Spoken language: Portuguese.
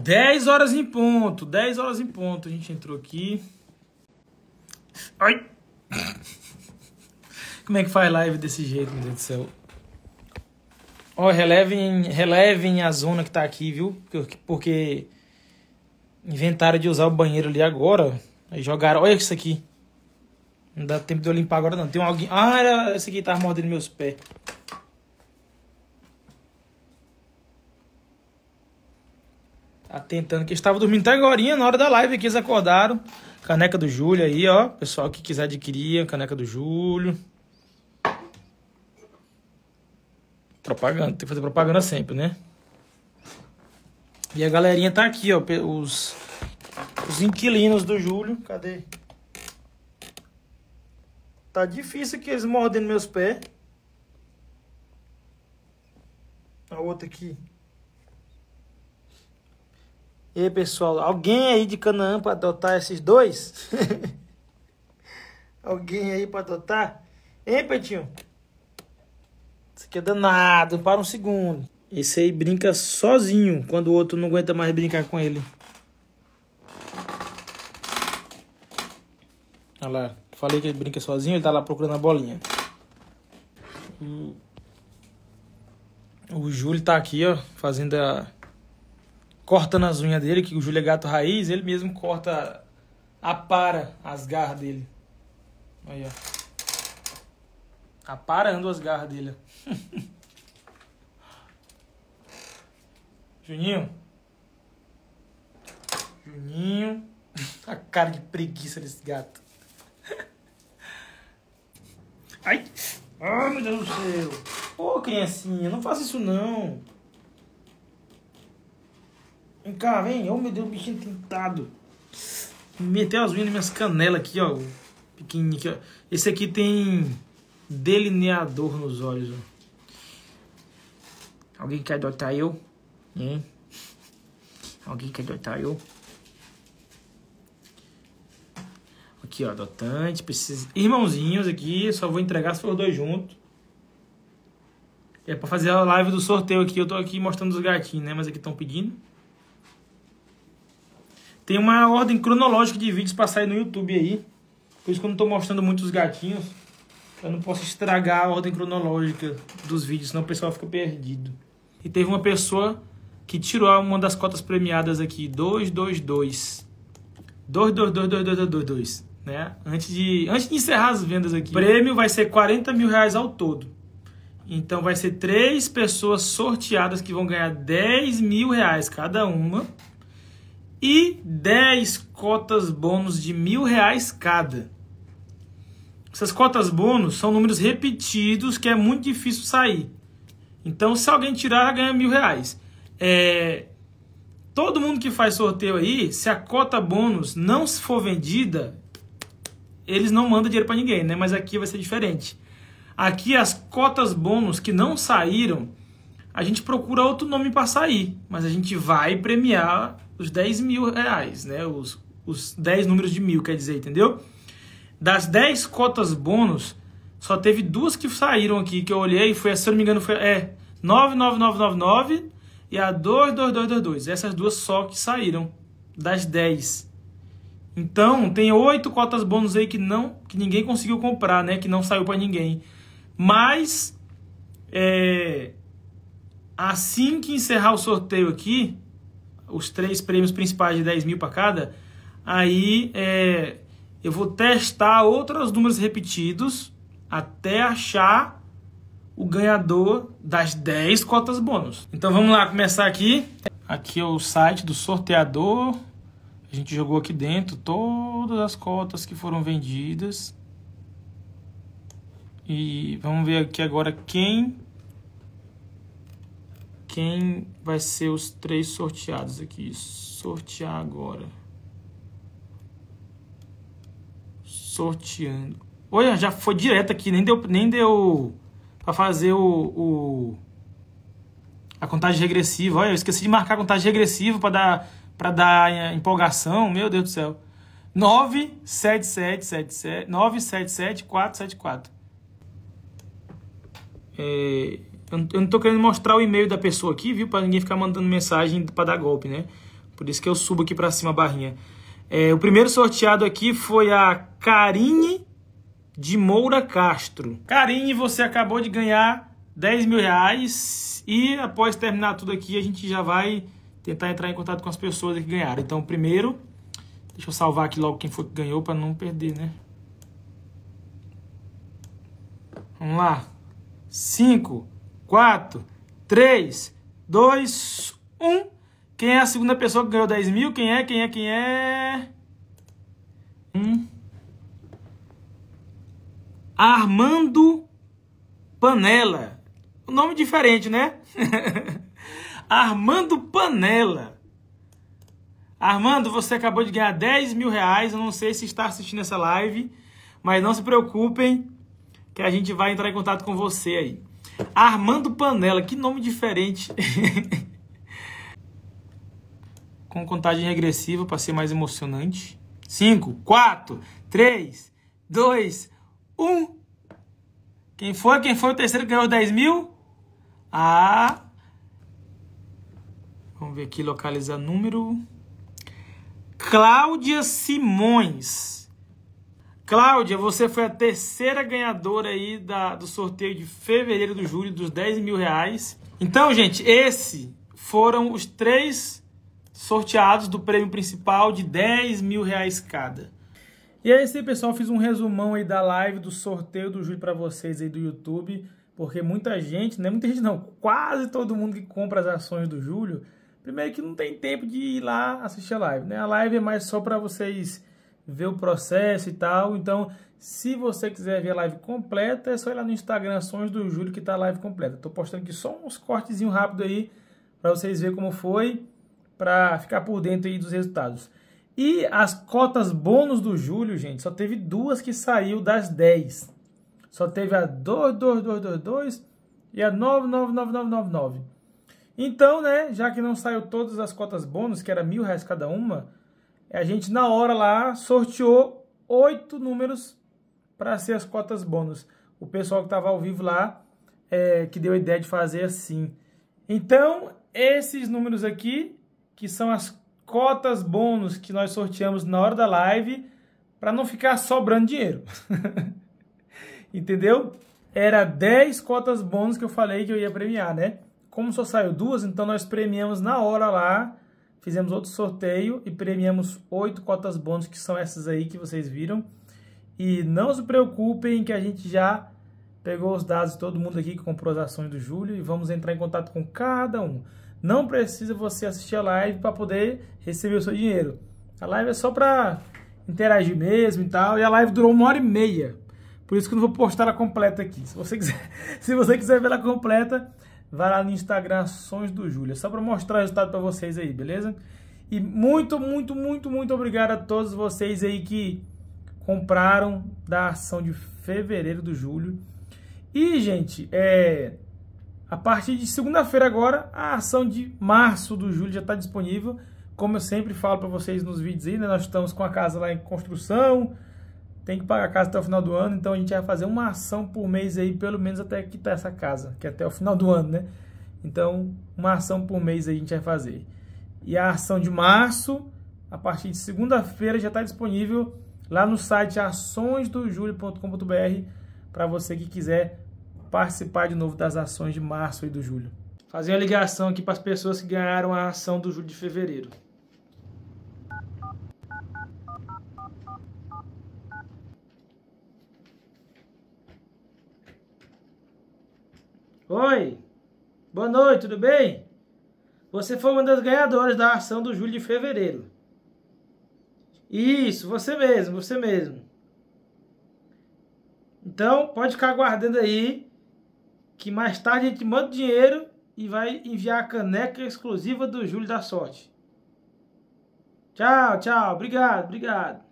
10 horas em ponto, 10 horas em ponto. A gente entrou aqui. Ai! Como é que faz live desse jeito, meu Deus do céu? Ó, relevem, relevem a zona que tá aqui, viu? Porque, inventaram de usar o banheiro ali agora. Aí jogaram. Olha isso aqui. Não dá tempo de eu limpar agora, não. Tem alguém. Ah, era... esse aqui tava mordendo meus pés. atentando que estava dormindo até agora, na hora da live que eles acordaram. Caneca do Júlio aí, ó. Pessoal que quiser adquirir, caneca do Júlio. Propaganda, tem que fazer propaganda sempre, né? E a galerinha tá aqui, ó. Os, os inquilinos do Júlio. Cadê? Tá difícil que eles mordem meus pés. A outra aqui. E aí, pessoal, alguém aí de Canaã para adotar esses dois? alguém aí para adotar? Hein, Petinho? Isso aqui é danado, para um segundo. Esse aí brinca sozinho quando o outro não aguenta mais brincar com ele. Olha lá, falei que ele brinca sozinho, ele tá lá procurando a bolinha. O Júlio tá aqui, ó, fazendo a cortando as unhas dele, que o Júlio é gato raiz, ele mesmo corta a para, as garras dele. Aí, ó. Aparando as garras dele. Juninho. Juninho. A cara de preguiça desse gato. Ai. Ai, ah, meu Deus do céu. Ô, criancinha, não faça isso não. Vem cá, vem. Oh, meu Deus, bichinho tentado. Meteu as unhas nas minhas canelas aqui, ó. Pequenininho aqui, ó. Esse aqui tem delineador nos olhos, ó. Alguém quer adotar eu? Hein? Alguém quer adotar eu? Aqui, ó, adotante, precisa... Irmãozinhos aqui, só vou entregar se for dois juntos. É pra fazer a live do sorteio aqui, eu tô aqui mostrando os gatinhos, né? Mas aqui estão pedindo. Tem uma ordem cronológica de vídeos pra sair no YouTube aí. Por isso que eu não estou mostrando muito os gatinhos. Eu não posso estragar a ordem cronológica dos vídeos, senão o pessoal fica perdido. E teve uma pessoa que tirou uma das cotas premiadas aqui, 222. 2222222, né? Antes de, antes de encerrar as vendas aqui. O prêmio vai ser 40 mil reais ao todo. Então vai ser três pessoas sorteadas que vão ganhar 10 mil reais cada uma e 10 cotas bônus de mil reais cada. Essas cotas bônus são números repetidos que é muito difícil sair. Então, se alguém tirar, ganha mil reais. É... Todo mundo que faz sorteio aí, se a cota bônus não for vendida, eles não mandam dinheiro para ninguém, né? Mas aqui vai ser diferente. Aqui as cotas bônus que não saíram, a gente procura outro nome para sair, mas a gente vai premiar os 10 mil reais, né? Os, os 10 números de mil, quer dizer, entendeu? Das 10 cotas bônus, só teve duas que saíram aqui, que eu olhei, foi, se eu não me engano, foi é, 99999 e a 22222. Essas duas só que saíram, das 10. Então, tem oito cotas bônus aí que não que ninguém conseguiu comprar, né? Que não saiu para ninguém. Mas, é, assim que encerrar o sorteio aqui, os três prêmios principais de 10 mil para cada, aí é, eu vou testar outros números repetidos até achar o ganhador das 10 cotas bônus. Então vamos lá, começar aqui. Aqui é o site do sorteador. A gente jogou aqui dentro todas as cotas que foram vendidas. E vamos ver aqui agora quem quem vai ser os três sorteados aqui. Sortear agora. Sorteando. Olha, já foi direto aqui, nem deu, nem deu para fazer o, o, a contagem regressiva. Olha, eu esqueci de marcar a contagem regressiva para dar para dar empolgação. Meu Deus do céu. 97777 977 474. É eu não estou querendo mostrar o e-mail da pessoa aqui, viu? Para ninguém ficar mandando mensagem para dar golpe, né? Por isso que eu subo aqui para cima a barrinha. É, o primeiro sorteado aqui foi a Karine de Moura Castro. Karine, você acabou de ganhar 10 mil reais e após terminar tudo aqui, a gente já vai tentar entrar em contato com as pessoas que ganharam. Então, primeiro, deixa eu salvar aqui logo quem foi que ganhou para não perder, né? Vamos lá. 5, 4, 3, 2, 1. Quem é a segunda pessoa que ganhou 10 mil? Quem é? Quem é? Quem é? Um. Armando Panela. Um nome diferente, né? Armando Panela. Armando, você acabou de ganhar 10 mil reais. Eu não sei se está assistindo essa live, mas não se preocupem que a gente vai entrar em contato com você aí. Armando Panela, que nome diferente. Com contagem regressiva para ser mais emocionante. 5, 4, 3, 2, 1. Quem foi? Quem foi o terceiro que ganhou 10 mil? Ah. Vamos ver aqui, localizar número. Cláudia Simões. Cláudia, você foi a terceira ganhadora aí da, do sorteio de fevereiro do julho dos 10 mil reais. Então, gente, esse foram os três sorteados do prêmio principal de 10 mil reais cada. E é isso aí, pessoal. Fiz um resumão aí da live do sorteio do julho para vocês aí do YouTube, porque muita gente, é Muita gente não, quase todo mundo que compra as ações do julho, primeiro que não tem tempo de ir lá assistir a live, né? A live é mais só para vocês ver o processo e tal. Então, se você quiser ver a live completa, é só ir lá no Instagram Sonhos do Júlio que está a live completa. Estou postando aqui só uns cortezinhos rápido aí para vocês verem como foi, para ficar por dentro aí dos resultados. E as cotas bônus do Júlio, gente, só teve duas que saiu das 10. Só teve a 22222 e a 999999. Então, né, já que não saiu todas as cotas bônus, que era mil reais cada uma, a gente na hora lá sorteou oito números para ser as cotas bônus. O pessoal que estava ao vivo lá é, que deu a ideia de fazer assim. Então, esses números aqui, que são as cotas bônus que nós sorteamos na hora da live, para não ficar sobrando dinheiro. Entendeu? Era 10 cotas bônus que eu falei que eu ia premiar, né? Como só saiu duas, então nós premiamos na hora lá fizemos outro sorteio e premiamos oito cotas bônus, que são essas aí que vocês viram. E não se preocupem que a gente já pegou os dados de todo mundo aqui que comprou as ações do Júlio e vamos entrar em contato com cada um. Não precisa você assistir a live para poder receber o seu dinheiro. A live é só para interagir mesmo e tal. E a live durou uma hora e meia. Por isso que eu não vou postar ela completa aqui. Se você quiser, se você quiser ver ela completa, vai lá no Instagram Sons do Júlia, só para mostrar o resultado para vocês aí, beleza? E muito, muito, muito, muito obrigado a todos vocês aí que compraram da ação de fevereiro do julho. E, gente, é, a partir de segunda-feira agora, a ação de março do julho já está disponível. Como eu sempre falo para vocês nos vídeos aí, né? nós estamos com a casa lá em construção, tem que pagar a casa até o final do ano, então a gente vai fazer uma ação por mês aí, pelo menos até quitar essa casa, que é até o final do ano, né? Então, uma ação por mês a gente vai fazer. E a ação de março, a partir de segunda-feira, já está disponível lá no site açõesdojulho.com.br para você que quiser participar de novo das ações de março e do julho. Fazer uma ligação aqui para as pessoas que ganharam a ação do julho de fevereiro. Oi, boa noite, tudo bem? Você foi uma das ganhadoras da ação do julho de fevereiro. Isso, você mesmo, você mesmo. Então, pode ficar aguardando aí, que mais tarde a gente manda o dinheiro e vai enviar a caneca exclusiva do Júlio da Sorte. Tchau, tchau. Obrigado, obrigado.